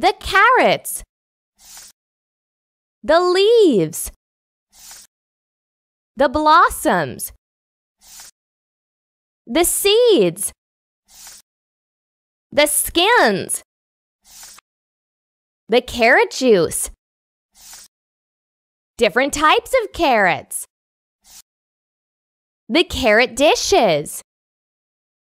the carrots, the leaves, the blossoms, the seeds, the skins, the carrot juice, different types of carrots, the carrot dishes.